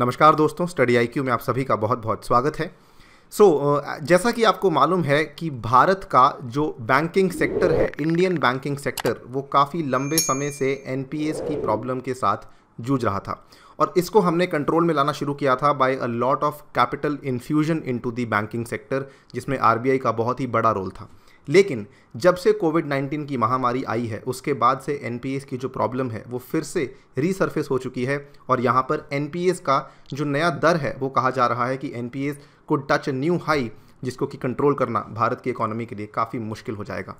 नमस्कार दोस्तों स्टडी आई में आप सभी का बहुत बहुत स्वागत है सो so, जैसा कि आपको मालूम है कि भारत का जो बैंकिंग सेक्टर है इंडियन बैंकिंग सेक्टर वो काफ़ी लंबे समय से एन की प्रॉब्लम के साथ जूझ रहा था और इसको हमने कंट्रोल में लाना शुरू किया था by a lot of capital infusion into the banking sector जिसमें आरबीआई का बहुत ही बड़ा रोल था लेकिन जब से कोविड 19 की महामारी आई है उसके बाद से एन की जो प्रॉब्लम है वो फिर से रीसर्फेस हो चुकी है और यहाँ पर एन का जो नया दर है वो कहा जा रहा है कि N P touch new high जिसको कि कंट्रोल करना भारत की इकोनॉमी के लिए काफ़ी मुश्किल हो जाएगा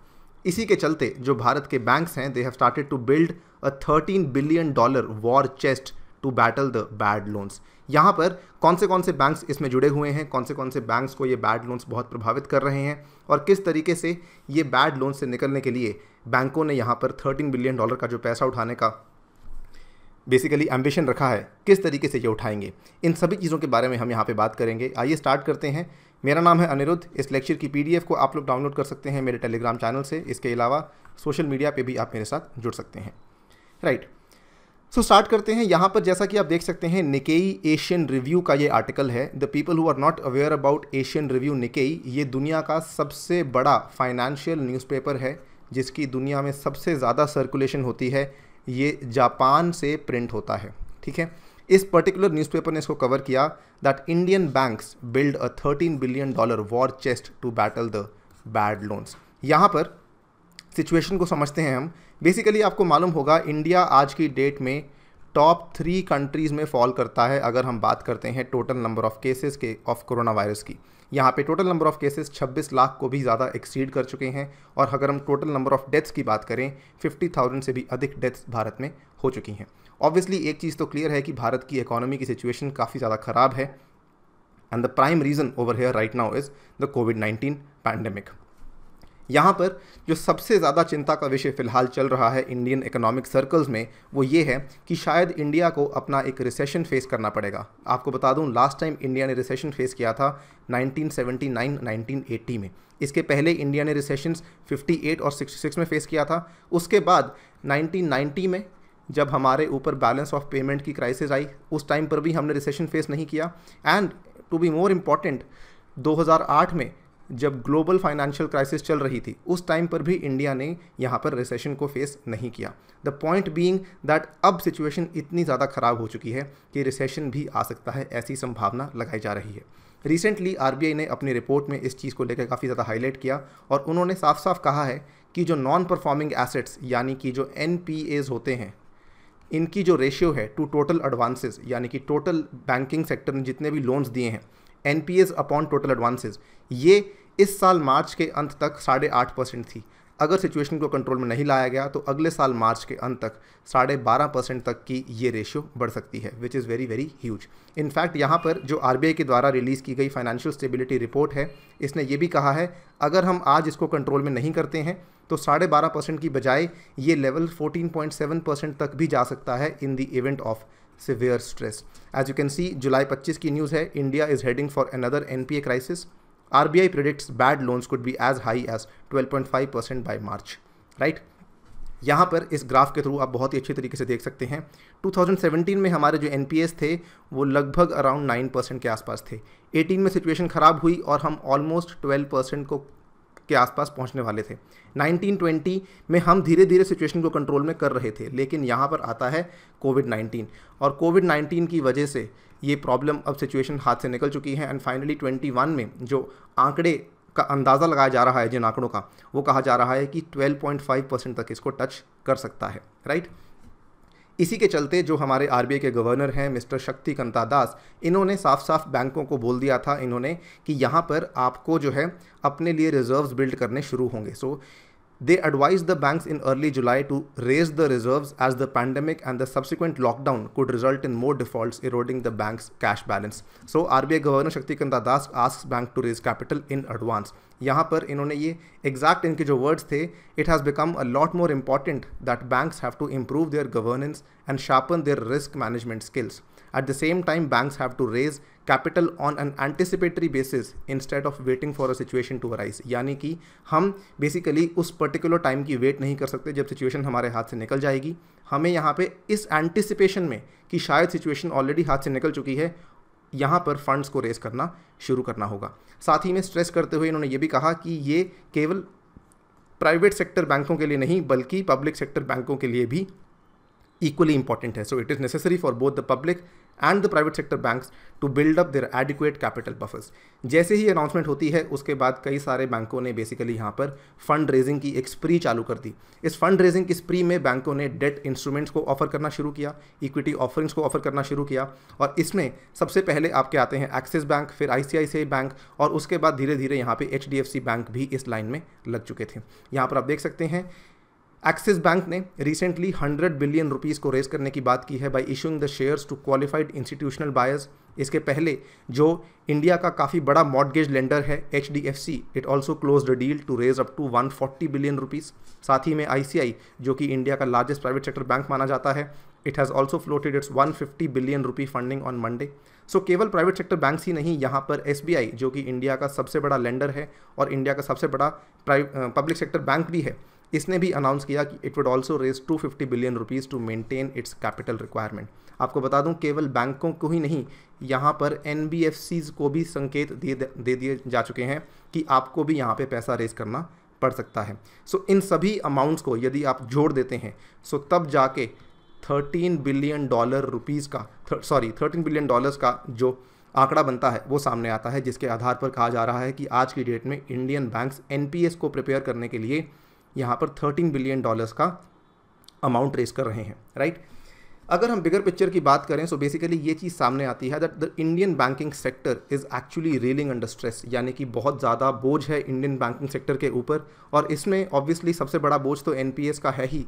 इसी के चलते जो भारत के बैंक्स हैं they have started to build a thirteen billion dollar war chest to battle the bad loans यहाँ पर कौन से कौन से बैंक्स इसमें जुड़े हुए हैं कौन से कौन से बैंक्स को ये बैड लोन्स बहुत प्रभावित कर रहे हैं और किस तरीके से ये बैड लोन्स से निकलने के लिए बैंकों ने यहाँ पर थर्टीन बिलियन डॉलर का जो पैसा उठाने का बेसिकली एम्बिशन रखा है किस तरीके से ये उठाएंगे इन सभी चीज़ों के बारे में हम यहाँ पे बात करेंगे आइए स्टार्ट करते हैं मेरा नाम है अनिरुद्ध इस लेक्चर की पीडीएफ को आप लोग डाउनलोड कर सकते हैं मेरे टेलीग्राम चैनल से इसके अलावा सोशल मीडिया पे भी आप मेरे साथ जुड़ सकते हैं राइट right. सो तो स्टार्ट करते हैं यहाँ पर जैसा कि आप देख सकते हैं निकेई एशियन रिव्यू का ये आर्टिकल है the people who are not aware about Asian Review Nikkei ये दुनिया का सबसे बड़ा फाइनेंशियल न्यूज़पेपर है जिसकी दुनिया में सबसे ज़्यादा सर्कुलेशन होती है ये जापान से प्रिंट होता है ठीक है इस पर्टिकुलर न्यूज़पेपर ने इसको कवर किया that Indian banks build a thirteen billion dollar war chest to battle the bad loans यहाँ पर सिचुएशन को समझते हैं हम बेसिकली आपको मालूम होगा इंडिया आज की डेट में टॉप थ्री कंट्रीज़ में फॉल करता है अगर हम बात करते हैं टोटल नंबर ऑफ़ केसेस के ऑफ कोरोना वायरस की यहाँ पे total number of cases 26 lakh को भी ज़्यादा एक्सीड कर चुके हैं और अगर हम टोटल नंबर ऑफ़ डेथ्स की बात करें 50,000 से भी अधिक डेथ्स भारत में हो चुकी हैं ऑब्वियसली एक चीज़ तो क्लियर है कि भारत की इकोनॉमी की सिचुएशन काफ़ी ज़्यादा ख़राब है and the prime reason over here right now is the covid nineteen pandemic यहाँ पर जो सबसे ज़्यादा चिंता का विषय फिलहाल चल रहा है इंडियन इकोनॉमिक सर्कल्स में वो ये है कि शायद इंडिया को अपना एक रिसेशन फेस करना पड़ेगा आपको बता दूँ लास्ट टाइम इंडिया ने रिसेशन फेस किया था 1979 1980 में इसके पहले इंडिया ने रिसेशन 58 और 66 में फेस किया था उसके बाद 1990 में जब हमारे ऊपर बैलेंस ऑफ पेमेंट की क्राइसिस आई उस टाइम पर भी हमने रिसेशन फेस नहीं किया and to be more important 2008 में जब ग्लोबल फाइनेंशियल क्राइसिस चल रही थी उस टाइम पर भी इंडिया ने यहाँ पर रिसेशन को फेस नहीं किया द पॉइंट बीइंग दैट अब सिचुएशन इतनी ज़्यादा ख़राब हो चुकी है कि रिसेशन भी आ सकता है ऐसी संभावना लगाई जा रही है रिसेंटली आर ने अपनी रिपोर्ट में इस चीज़ को लेकर काफ़ी ज़्यादा हाईलाइट किया और उन्होंने साफ साफ कहा है कि जो नॉन परफॉर्मिंग एसेट्स यानी कि जो एन होते हैं इनकी जो रेशियो है टू टोटल एडवांसेस यानी कि टोटल बैंकिंग सेक्टर ने जितने भी लोन्स दिए हैं N P S upon total advances ये इस साल मार्च के अंत तक साढ़े आठ परसेंट थी अगर सिचुएशन को कंट्रोल में नहीं लाया गया तो अगले साल मार्च के अंत तक साढ़े बारह परसेंट तक की ये रेशियो बढ़ सकती है which is very very huge in fact यहाँ पर जो आर के द्वारा रिलीज़ की गई फाइनेंशियल स्टेबिलिटी रिपोर्ट है इसने ये भी कहा है अगर हम आज इसको कंट्रोल में नहीं करते हैं तो साढ़े बारह परसेंट की बजाय ये level fourteen point seven percent तक भी जा सकता है in the event of severe stress as you can see जुलाई पच्चीस की न्यूज़ है India is heading for another N P A crisis R B I predicts bad loans could be as high as twelve point five percent by March right यहाँ पर इस graph के through आप बहुत ही अच्छे तरीके से देख सकते हैं 2017 में हमारे जो एन थे वो लगभग अराउंड 9% के आसपास थे 18 में सिचुएशन ख़राब हुई और हम ऑलमोस्ट 12% को के आसपास पहुंचने वाले थे 1920 में हम धीरे धीरे सिचुएशन को कंट्रोल में कर रहे थे लेकिन यहाँ पर आता है कोविड 19 और कोविड 19 की वजह से ये प्रॉब्लम अब सिचुएशन हाथ से निकल चुकी है एंड फाइनली 21 में जो आंकड़े का अंदाज़ा लगाया जा रहा है जिन आंकड़ों का वो कहा जा रहा है कि 12.5 परसेंट तक इसको टच कर सकता है राइट right? इसी के चलते जो हमारे आर के गवर्नर हैं मिस्टर शक्तिकंता दास इन्होंने साफ साफ बैंकों को बोल दिया था इन्होंने कि यहाँ पर आपको जो है अपने लिए रिजर्व्स बिल्ड करने शुरू होंगे सो so, They advised the banks in early July to raise the reserves as the pandemic and the subsequent lockdown could result in more defaults, eroding the bank's cash balance. So RBI Governor Shaktikanta Das asks bank to raise capital in advance. यहाँ पर इन्होंने ये exact इनके जो words थे it has become a lot more important that banks have to improve their governance and sharpen their risk management skills At the same time, banks have to raise capital on an anticipatory basis instead of waiting for a situation to arise यानी कि हम basically उस particular time की wait नहीं कर सकते जब situation हमारे हाथ से निकल जाएगी हमें यहाँ पे इस एंटिसिपेशन में कि शायद सिचुएशन ऑलरेडी हाथ से निकल चुकी है यहाँ पर फंड्स को रेज करना शुरू करना होगा साथ ही में स्ट्रेस करते हुए इन्होंने ये भी कहा कि ये केवल प्राइवेट सेक्टर बैंकों के लिए नहीं बल्कि पब्लिक सेक्टर बैंकों के लिए भी इक्वली इंपॉर्टेंट है so it is necessary for both the public and the private sector banks to build up their adequate capital buffers जैसे ही अनाउंसमेंट होती है उसके बाद कई सारे बैंकों ने बेसिकली यहाँ पर फंड रेजिंग की एक स्प्री चालू कर दी इस फंड रेजिंग की स्प्री में बैंकों ने डेट इंस्ट्रूमेंट्स को ऑफर करना शुरू किया इक्विटी ऑफरिंग्स को ऑफर करना शुरू किया और इसमें सबसे पहले आपके आते हैं एक्सिस बैंक फिर आई बैंक और उसके बाद धीरे धीरे यहाँ पर एच बैंक भी इस लाइन में लग चुके थे यहाँ पर आप देख सकते हैं एक्सिस बैंक ने रिसेंटली 100 बिलियन रुपीस को रेज करने की बात की है by issuing the shares to qualified institutional buyers इसके पहले जो इंडिया का काफ़ी बड़ा मॉडगेज लेंडर है H D F C it also close the deal to raise up to 140 billion rupees साथ ही में आई सी आई जो कि इंडिया का लार्जेस्ट प्राइवेट सेक्टर बैंक माना जाता है it has also floated its 150 billion rupee funding on Monday so केवल प्राइवेट सेक्टर बैंक्स ही नहीं यहाँ पर एस बी आई जो कि इंडिया का सबसे बड़ा लेंडर है और इंडिया का सबसे बड़ा पब्लिक सेक्टर बैंक भी है इसने भी अनाउंस किया कि it would also raise 250 billion rupees to maintain its capital requirement आपको बता दूं केवल बैंकों को ही नहीं यहाँ पर एन को भी संकेत दे दे दिए जा चुके हैं कि आपको भी यहाँ पे पैसा रेज करना पड़ सकता है सो so, इन सभी अमाउंट्स को यदि आप जोड़ देते हैं सो so, तब जाके थर्टीन बिलियन डॉलर रुपीज़ का सॉरी थर्टीन बिलियन डॉलर्स का जो आंकड़ा बनता है वो सामने आता है जिसके आधार पर कहा जा रहा है कि आज की डेट में इंडियन बैंक्स एन को प्रिपेयर करने के लिए यहाँ पर थर्टीन बिलियन डॉलर्स का अमाउंट रेस कर रहे हैं राइट अगर हम बिगर पिक्चर की बात करें सो बेसिकली ये चीज़ सामने आती है that the Indian banking sector is actually reeling under stress यानी कि बहुत ज़्यादा बोझ है इंडियन बैंकिंग सेक्टर के ऊपर और इसमें ऑब्वियसली सबसे बड़ा बोझ तो एन का है ही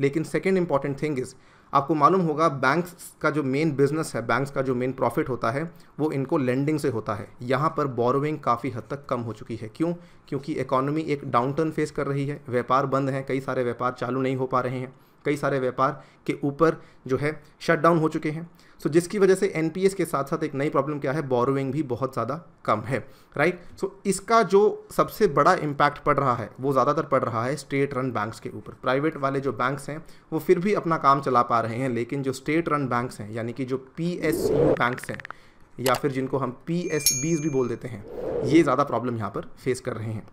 लेकिन सेकेंड इंपॉर्टेंट थिंग इज़ आपको मालूम होगा बैंक्स का जो मेन बिजनेस है बैंक्स का जो मेन प्रॉफिट होता है वो इनको लेंडिंग से होता है यहाँ पर बोरोइंग काफ़ी हद तक कम हो चुकी है क्यों क्योंकि इकोनॉमी एक डाउनटर्न फेस कर रही है व्यापार बंद हैं कई सारे व्यापार चालू नहीं हो पा रहे हैं कई सारे व्यापार के ऊपर जो है शट डाउन हो चुके हैं सो so, जिसकी वजह से एन के साथ साथ एक नई प्रॉब्लम क्या है बोरोइंग भी बहुत ज़्यादा कम है राइट right? सो so, इसका जो सबसे बड़ा इम्पैक्ट पड़ रहा है वो ज़्यादातर पड़ रहा है स्टेट रन बैंक्स के ऊपर प्राइवेट वाले जो बैंक्स हैं वो फिर भी अपना काम चला पा रहे हैं लेकिन जो स्टेट रन बैंक्स हैं यानी कि जो पी एस बैंक्स हैं या फिर जिनको हम पी भी बोल देते हैं ये ज़्यादा प्रॉब्लम यहाँ पर फेस कर रहे हैं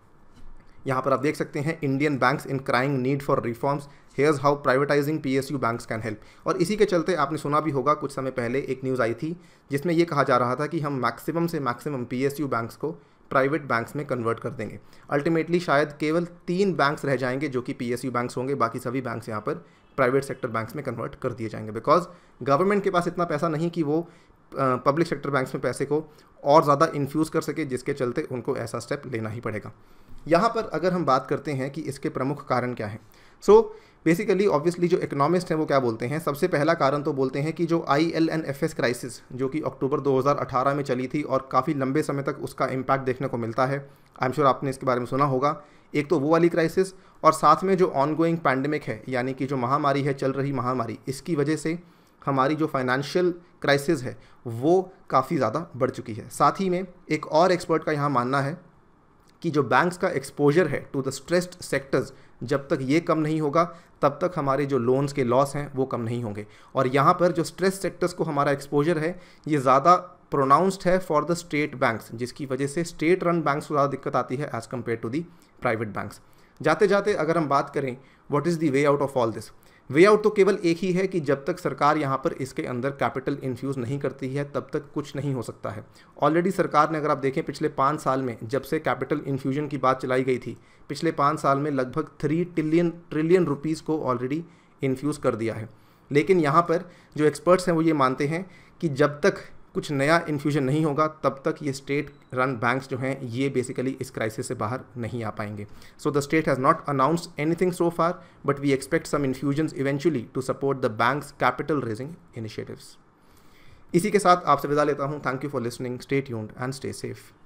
यहाँ पर आप देख सकते हैं Indian banks in crying need for reforms here's how privatising P S U banks can help और इसी के चलते आपने सुना भी होगा कुछ समय पहले एक न्यूज़ आई थी जिसमें यह कहा जा रहा था कि हम मैक्सिमम से maximum P S U banks को प्राइवेट बैंक्स में कन्वर्ट कर देंगे अल्टीमेटली शायद केवल तीन बैंक्स रह जाएंगे जो कि पी एस यू बैंक्स होंगे बाकी सभी बैंक्स यहाँ पर प्राइवेट सेक्टर बैंक्स में कन्वर्ट कर दिए जाएंगे बिकॉज गवर्नमेंट के पास इतना पैसा नहीं कि वो पब्लिक सेक्टर बैंक्स में पैसे को और ज़्यादा इन्फ्यूज़ कर सके जिसके चलते उनको ऐसा स्टेप लेना ही पड़ेगा यहाँ पर अगर हम बात करते हैं कि इसके प्रमुख कारण क्या हैं सो बेसिकली ऑब्वियसली जो इकोनॉमिस्ट हैं वो क्या बोलते हैं सबसे पहला कारण तो बोलते हैं कि जो I L N F S crisis जो कि अक्टूबर 2018 में चली थी और काफ़ी लंबे समय तक उसका इम्पैक्ट देखने को मिलता है आई एम श्योर आपने इसके बारे में सुना होगा एक तो वो वाली क्राइसिस और साथ में जो ऑनगोइंग पैंडमिक है यानी कि जो महामारी है चल रही महामारी इसकी वजह से हमारी जो फाइनेंशियल क्राइसिस है वो काफ़ी ज़्यादा बढ़ चुकी है साथ ही में एक और एक्सपर्ट का यहाँ मानना है कि जो बैंक्स का एक्सपोजर है टू द स्ट्रेस्ड सेक्टर्स जब तक ये कम नहीं होगा तब तक हमारे जो लोन्स के लॉस हैं वो कम नहीं होंगे और यहाँ पर जो स्ट्रेस सेक्टर्स को हमारा एक्सपोजर है ये ज़्यादा प्रोनाउंस्ड है फॉर द स्टेट बैंक्स जिसकी वजह से स्टेट रन बैंक्स को ज़्यादा दिक्कत आती है as compare to the private banks जाते जाते अगर हम बात करें what is the way out of all this way out तो केवल एक ही है कि जब तक सरकार यहाँ पर इसके अंदर कैपिटल इन्फ्यूज़ नहीं करती है तब तक कुछ नहीं हो सकता है ऑलरेडी सरकार ने अगर आप देखें पिछले पाँच साल में जब से कैपिटल इन्फ्यूजन की बात चलाई गई थी पिछले पाँच साल में लगभग थ्री ट्रिलियन ट्रिलियन रुपीज़ को ऑलरेडी इन्फ्यूज़ कर दिया है लेकिन यहाँ पर जो एक्सपर्ट्स हैं वो ये मानते हैं कि जब तक कुछ नया इन्फ्यूजन नहीं होगा तब तक ये स्टेट रन बैंक्स जो हैं ये बेसिकली इस क्राइसिस से बाहर नहीं आ पाएंगे so the state has not announce anything so far but we expect some infusion eventually to support the banks capital raising initiatives इसी के साथ आपसे विदा लेता हूँ thank you for listening stay यून एंड स्टे सेफ़